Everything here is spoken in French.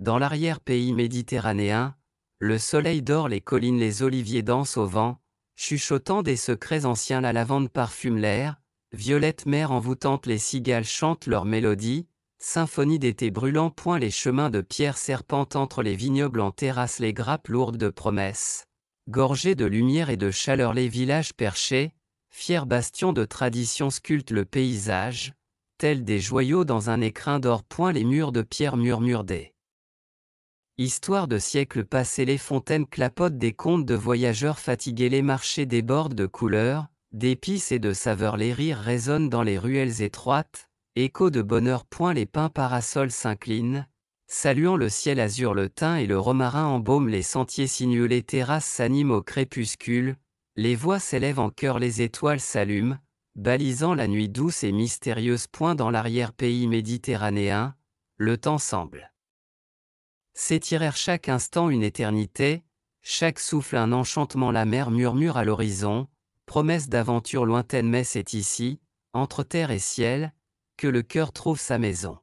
Dans l'arrière-pays méditerranéen, le soleil dort les collines, les oliviers dansent au vent, chuchotant des secrets anciens, la lavande parfume l'air, violette mer envoûtante, les cigales chantent leur mélodie, symphonie d'été brûlant point les chemins de pierre serpentent entre les vignobles en terrasse, les grappes lourdes de promesses. Gorgés de lumière et de chaleur, les villages perchés, fiers bastions de tradition sculptent le paysage, tels des joyaux dans un écrin d'or point les murs de pierre murmurent des Histoire de siècles passés les fontaines clapotent des contes de voyageurs fatigués les marchés débordent de couleurs, d'épices et de saveurs les rires résonnent dans les ruelles étroites, écho de bonheur point les pins parasols s'inclinent, saluant le ciel azur le thym et le romarin embaume les sentiers sinueux les terrasses s'animent au crépuscule, les voix s'élèvent en chœur les étoiles s'allument, balisant la nuit douce et mystérieuse point dans l'arrière-pays méditerranéen, le temps semble s'étirèrent chaque instant une éternité, chaque souffle un enchantement la mer murmure à l'horizon, promesse d'aventure lointaine mais c'est ici, entre terre et ciel, que le cœur trouve sa maison.